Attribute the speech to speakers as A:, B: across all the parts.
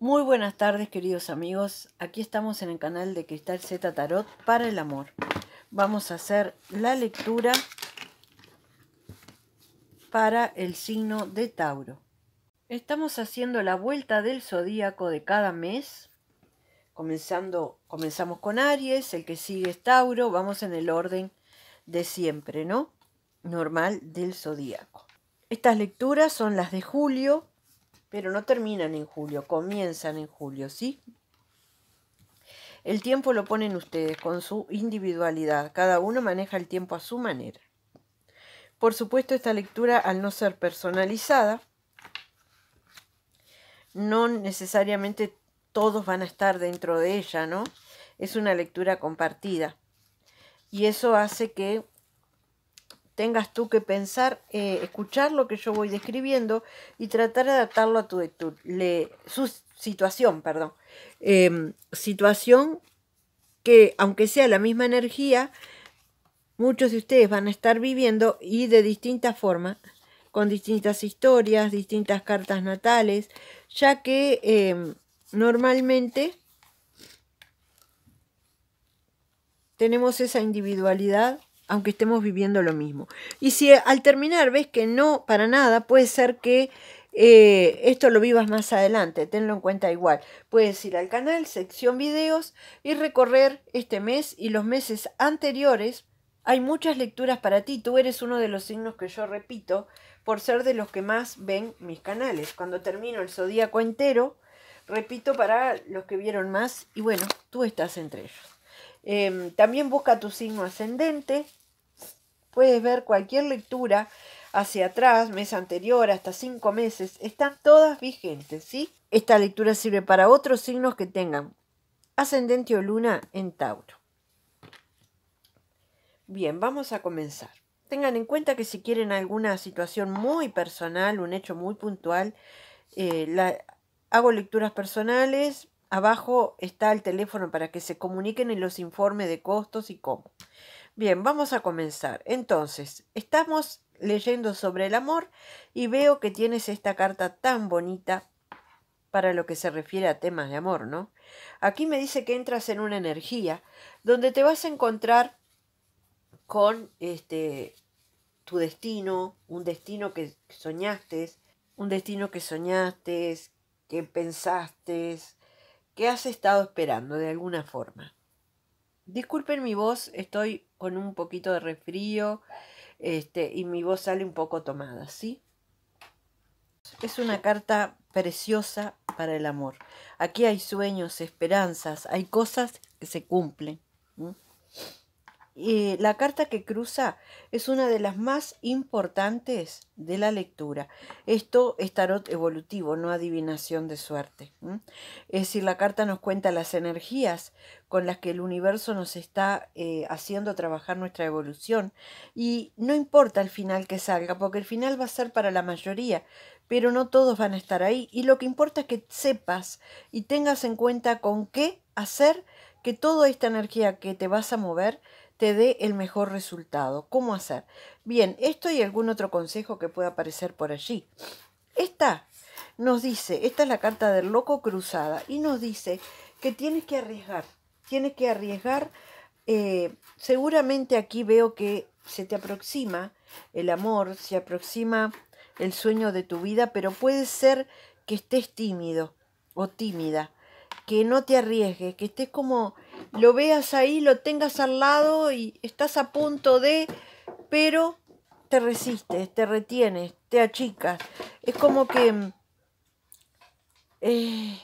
A: Muy buenas tardes queridos amigos, aquí estamos en el canal de Cristal Z Tarot para el amor. Vamos a hacer la lectura para el signo de Tauro. Estamos haciendo la vuelta del zodíaco de cada mes. Comenzando, comenzamos con Aries, el que sigue es Tauro, vamos en el orden de siempre, ¿no? Normal del zodíaco. Estas lecturas son las de julio, pero no terminan en julio, comienzan en julio, ¿sí? El tiempo lo ponen ustedes con su individualidad, cada uno maneja el tiempo a su manera. Por supuesto, esta lectura, al no ser personalizada, no necesariamente todos van a estar dentro de ella, ¿no? Es una lectura compartida. Y eso hace que tengas tú que pensar, eh, escuchar lo que yo voy describiendo y tratar de adaptarlo a tu, su situación, perdón. Em, situación que, aunque sea la misma energía, muchos de ustedes van a estar viviendo y de distintas formas, con distintas historias, distintas cartas natales, ya que em, normalmente tenemos esa individualidad aunque estemos viviendo lo mismo. Y si eh, al terminar ves que no para nada, puede ser que eh, esto lo vivas más adelante, tenlo en cuenta igual. Puedes ir al canal, sección videos y recorrer este mes y los meses anteriores. Hay muchas lecturas para ti, tú eres uno de los signos que yo repito por ser de los que más ven mis canales. Cuando termino el zodíaco entero, repito para los que vieron más y bueno, tú estás entre ellos. Em, también busca tu signo ascendente, Puedes ver cualquier lectura hacia atrás, mes anterior, hasta cinco meses, están todas vigentes, ¿sí? Esta lectura sirve para otros signos que tengan ascendente o luna en Tauro. Bien, vamos a comenzar. Tengan en cuenta que si quieren alguna situación muy personal, un hecho muy puntual, eh, hago lecturas personales. Abajo está el teléfono para que se comuniquen y los informes de costos y cómo. Bien, vamos a comenzar. Entonces, estamos leyendo sobre el amor y veo que tienes esta carta tan bonita para lo que se refiere a temas de amor, ¿no? Aquí me dice que entras en una energía donde te vas a encontrar con este tu destino, un destino que soñaste, un destino que soñaste, que pensaste, que has estado esperando de alguna forma. Disculpen mi voz, estoy con un poquito de resfrío este, y mi voz sale un poco tomada, ¿sí? Es una carta preciosa para el amor. Aquí hay sueños, esperanzas, hay cosas que se cumplen. Eh, la carta que cruza es una de las más importantes de la lectura. Esto es tarot evolutivo, no adivinación de suerte. Es decir, la carta nos cuenta las energías con las que el universo nos está eh, haciendo trabajar nuestra evolución. Y no importa el final que salga, porque el final va a ser para la mayoría, pero no todos van a estar ahí. Y lo que importa es que sepas y tengas en cuenta con qué hacer que toda esta energía que te vas a mover te dé el mejor resultado. ¿Cómo hacer? Bien, esto y algún otro consejo que pueda aparecer por allí. Esta nos dice, esta es la carta del loco cruzada, y nos dice que tienes que arriesgar, tienes que arriesgar. Eh, seguramente aquí veo que se te aproxima el amor, se aproxima el sueño de tu vida, pero puede ser que estés tímido o tímida, que no te arriesgues, que estés como lo veas ahí, lo tengas al lado y estás a punto de, pero te resistes, te retienes, te achicas. Es como que... Eh,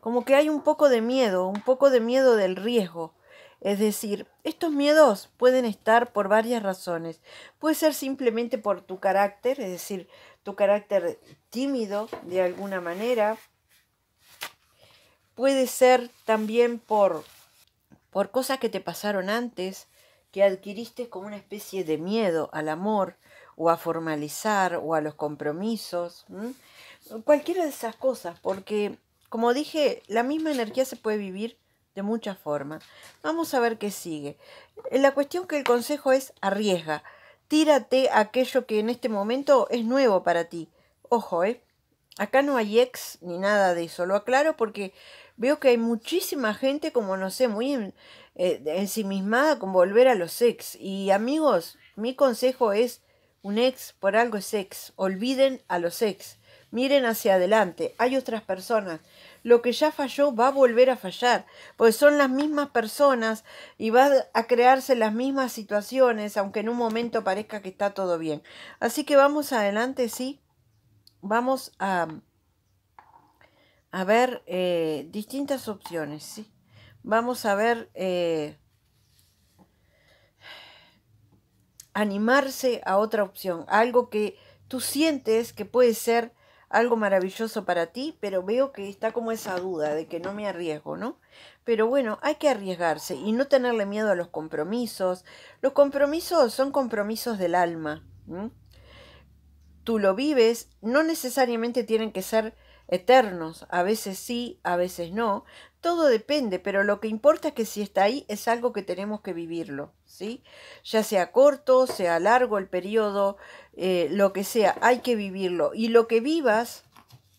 A: como que hay un poco de miedo, un poco de miedo del riesgo. Es decir, estos miedos pueden estar por varias razones. Puede ser simplemente por tu carácter, es decir, tu carácter tímido de alguna manera, Puede ser también por, por cosas que te pasaron antes, que adquiriste como una especie de miedo al amor o a formalizar o a los compromisos. Cualquiera de esas cosas, porque como dije, la misma energía se puede vivir de muchas formas. Vamos a ver qué sigue. La cuestión que el consejo es arriesga, tírate aquello que en este momento es nuevo para ti. Ojo, ¿eh? Acá no hay ex ni nada de eso, lo aclaro porque veo que hay muchísima gente, como no sé, muy eh, ensimismada con volver a los ex. Y amigos, mi consejo es, un ex por algo es ex, olviden a los ex, miren hacia adelante, hay otras personas. Lo que ya falló va a volver a fallar, pues son las mismas personas y va a crearse las mismas situaciones, aunque en un momento parezca que está todo bien. Así que vamos adelante, sí, vamos a a ver eh, distintas opciones, ¿sí? Vamos a ver eh, animarse a otra opción, algo que tú sientes que puede ser algo maravilloso para ti, pero veo que está como esa duda de que no me arriesgo, ¿no? Pero bueno, hay que arriesgarse y no tenerle miedo a los compromisos. Los compromisos son compromisos del alma. Tú lo vives, no necesariamente tienen que ser eternos, a veces sí, a veces no, todo depende, pero lo que importa es que si está ahí es algo que tenemos que vivirlo, ¿sí? Ya sea corto, sea largo el periodo, eh, lo que sea, hay que vivirlo. Y lo que vivas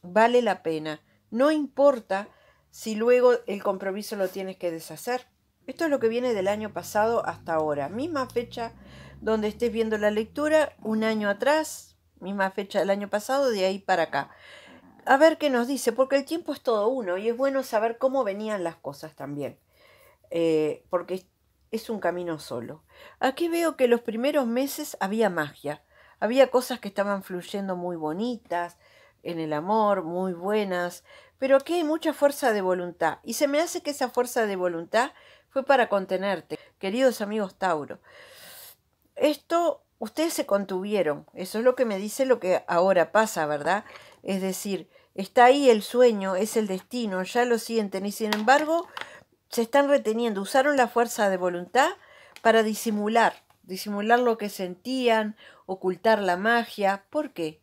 A: vale la pena, no importa si luego el compromiso lo tienes que deshacer. Esto es lo que viene del año pasado hasta ahora, misma fecha donde estés viendo la lectura, un año atrás, misma fecha del año pasado, de ahí para acá a ver qué nos dice, porque el tiempo es todo uno y es bueno saber cómo venían las cosas también, eh, porque es un camino solo. Aquí veo que los primeros meses había magia, había cosas que estaban fluyendo muy bonitas, en el amor, muy buenas, pero aquí hay mucha fuerza de voluntad y se me hace que esa fuerza de voluntad fue para contenerte, queridos amigos Tauro. Esto, ustedes se contuvieron, eso es lo que me dice lo que ahora pasa, ¿verdad? Es decir, Está ahí el sueño, es el destino, ya lo sienten y sin embargo se están reteniendo. Usaron la fuerza de voluntad para disimular, disimular lo que sentían, ocultar la magia. ¿Por qué?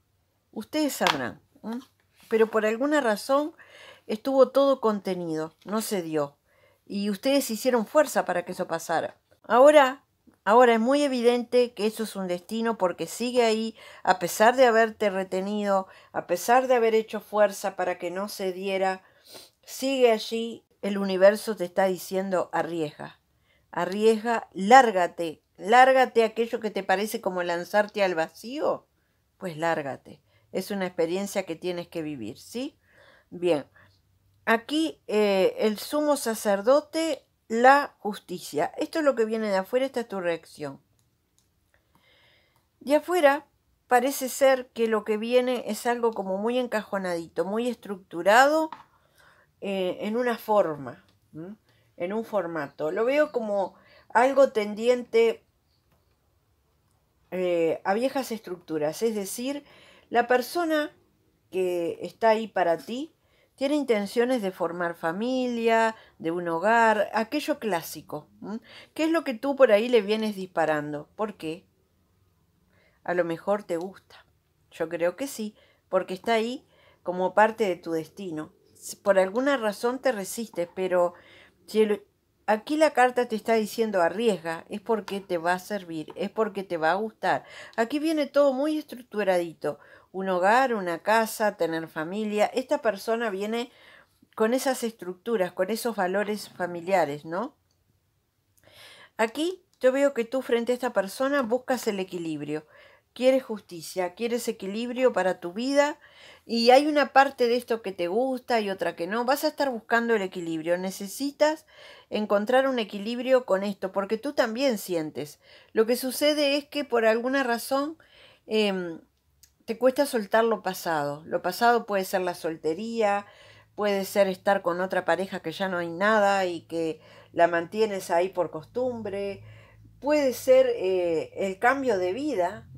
A: Ustedes sabrán. Pero por alguna razón estuvo todo contenido, no se dio. Y ustedes hicieron fuerza para que eso pasara. Ahora Ahora es muy evidente que eso es un destino porque sigue ahí, a pesar de haberte retenido, a pesar de haber hecho fuerza para que no se diera, sigue allí, el universo te está diciendo arriesga, arriesga, lárgate, lárgate aquello que te parece como lanzarte al vacío, pues lárgate, es una experiencia que tienes que vivir, ¿sí? Bien, aquí eh, el sumo sacerdote la justicia. Esto es lo que viene de afuera, esta es tu reacción. De afuera parece ser que lo que viene es algo como muy encajonadito, muy estructurado eh, en una forma, en un formato. Lo veo como algo tendiente eh, a viejas estructuras, es decir, la persona que está ahí para ti tiene intenciones de formar familia, de un hogar, aquello clásico. ¿Qué es lo que tú por ahí le vienes disparando? ¿Por qué? A lo mejor te gusta. Yo creo que sí, porque está ahí como parte de tu destino. Por alguna razón te resistes, pero aquí la carta te está diciendo arriesga, es porque te va a servir, es porque te va a gustar. Aquí viene todo muy estructuradito. Un hogar, una casa, tener familia. Esta persona viene con esas estructuras, con esos valores familiares, ¿no? Aquí yo veo que tú frente a esta persona buscas el equilibrio. Quieres justicia, quieres equilibrio para tu vida, y hay una parte de esto que te gusta y otra que no, vas a estar buscando el equilibrio. Necesitas encontrar un equilibrio con esto, porque tú también sientes. Lo que sucede es que por alguna razón em, te cuesta soltar lo pasado. Lo pasado puede ser la soltería, puede ser estar con otra pareja que ya no hay nada y que la mantienes ahí por costumbre, puede ser eh, el cambio de vida.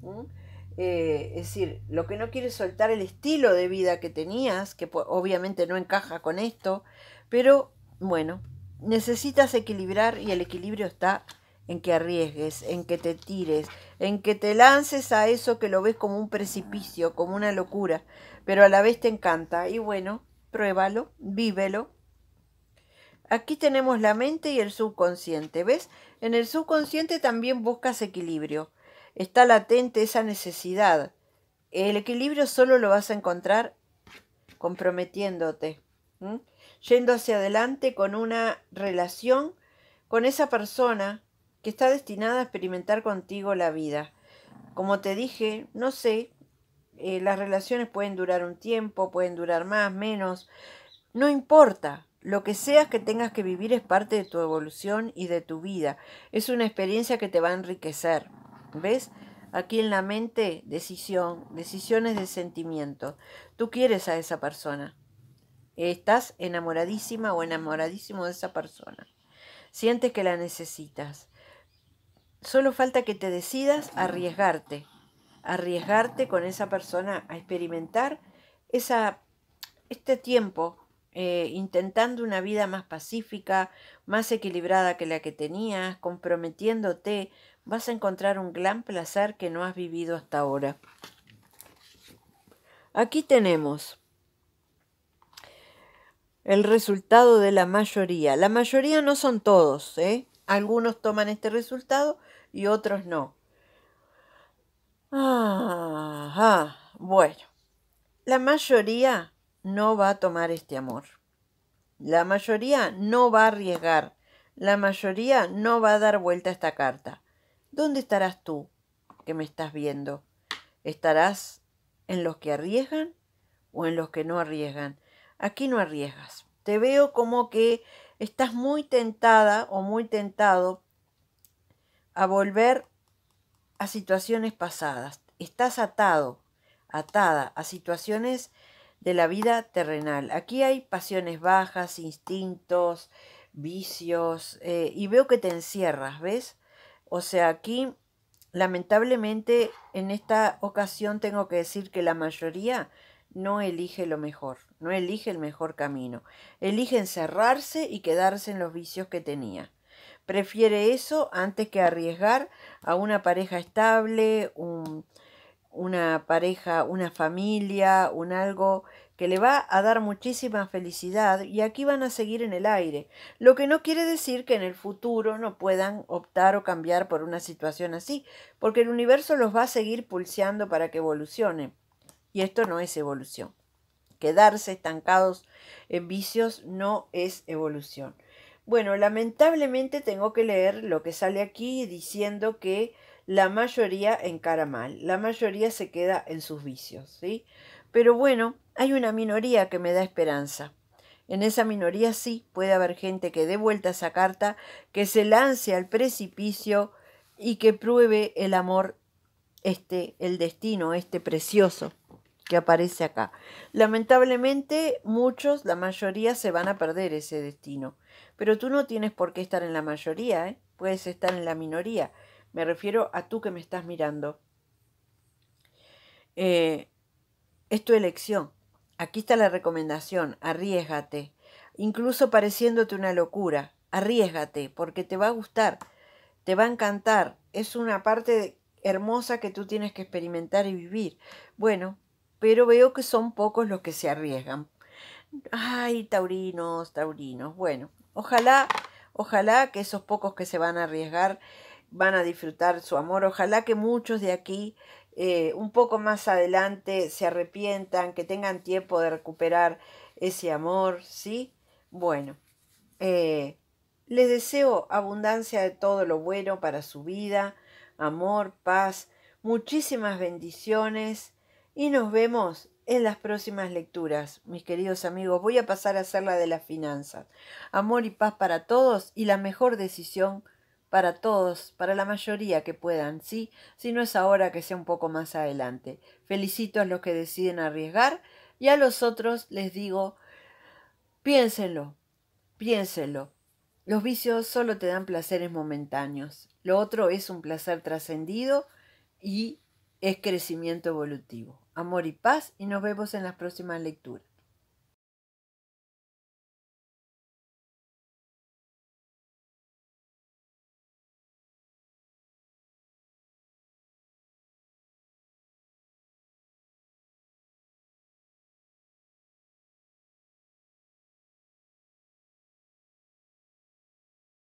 A: Eh, es decir, lo que no quieres soltar el estilo de vida que tenías, que obviamente no encaja con esto, pero bueno, necesitas equilibrar y el equilibrio está en que arriesgues, en que te tires, en que te lances a eso que lo ves como un precipicio, como una locura, pero a la vez te encanta. Y bueno, pruébalo, vívelo. Aquí tenemos la mente y el subconsciente, ¿ves? En el subconsciente también buscas equilibrio está latente esa necesidad. El equilibrio solo lo vas a encontrar comprometiéndote, yendo hacia adelante con una relación con esa persona que está destinada a experimentar contigo la vida. Como te dije, no sé, eh, las relaciones pueden durar un tiempo, pueden durar más, menos, no importa. Lo que seas que tengas que vivir es parte de tu evolución y de tu vida. Es una experiencia que te va a enriquecer. ¿Ves? Aquí en la mente, decisión, decisiones de sentimiento. Tú quieres a esa persona. Estás enamoradísima o enamoradísimo de esa persona. Sientes que la necesitas. Solo falta que te decidas arriesgarte. Arriesgarte con esa persona a experimentar esa, este tiempo eh, intentando una vida más pacífica, más equilibrada que la que tenías, comprometiéndote vas a encontrar un gran placer que no has vivido hasta ahora. Aquí tenemos el resultado de la mayoría. La mayoría no son todos, ¿eh? Algunos toman este resultado y otros no. Bueno, la mayoría no va a tomar este amor. La mayoría no va a arriesgar. La mayoría no va a dar vuelta a esta carta. ¿Dónde estarás tú que me estás viendo? ¿Estarás en los que arriesgan o en los que no arriesgan? Aquí no arriesgas. Te veo como que estás muy tentada o muy tentado a volver a situaciones pasadas. Estás atado, atada a situaciones de la vida terrenal. Aquí hay pasiones bajas, instintos, vicios, eh, y veo que te encierras, ¿ves? O sea, aquí lamentablemente en esta ocasión tengo que decir que la mayoría no elige lo mejor, no elige el mejor camino. Elige encerrarse y quedarse en los vicios que tenía. Prefiere eso antes que arriesgar a una pareja estable, una pareja, una familia, un algo que le va a dar muchísima felicidad y aquí van a seguir en el aire, lo que no quiere decir que en el futuro no puedan optar o cambiar por una situación así, porque el universo los va a seguir pulseando para que evolucione Y esto no es evolución. Quedarse estancados en vicios no es evolución. Bueno, lamentablemente tengo que leer lo que sale aquí diciendo que la mayoría encara mal, la mayoría se queda en sus vicios, ¿sí? Pero bueno, hay una minoría que me da esperanza. En esa minoría sí puede haber gente que dé vuelta esa carta, que se lance al precipicio y que pruebe el amor, este, el destino, este precioso que aparece acá. Lamentablemente muchos, la mayoría, se van a perder ese destino. Pero tú no tienes por qué estar en la mayoría, ¿eh? puedes estar en la minoría. Me refiero a tú que me estás mirando. Eh, es tu elección. Aquí está la recomendación, arriesgate. Incluso pareciéndote una locura, arriesgate, porque te va a gustar, te va a encantar. Es una parte hermosa que tú tienes que experimentar y vivir. Bueno, pero veo que son pocos los que se arriesgan. Ay, taurinos, taurinos. Bueno, ojalá, ojalá que esos pocos que se van a arriesgar van a disfrutar su amor. Ojalá que muchos de aquí eh, un poco más adelante se arrepientan, que tengan tiempo de recuperar ese amor, ¿sí? Bueno, eh, les deseo abundancia de todo lo bueno para su vida, amor, paz, muchísimas bendiciones y nos vemos en las próximas lecturas, mis queridos amigos. Voy a pasar a hacer la de las finanzas. Amor y paz para todos y la mejor decisión para todos, para la mayoría que puedan, sí, si no es ahora que sea un poco más adelante. Felicito a los que deciden arriesgar y a los otros les digo, piénsenlo, piénsenlo. Los vicios solo te dan placeres momentáneos. Lo otro es un placer trascendido y es crecimiento evolutivo. Amor y paz y nos vemos en las próximas lecturas.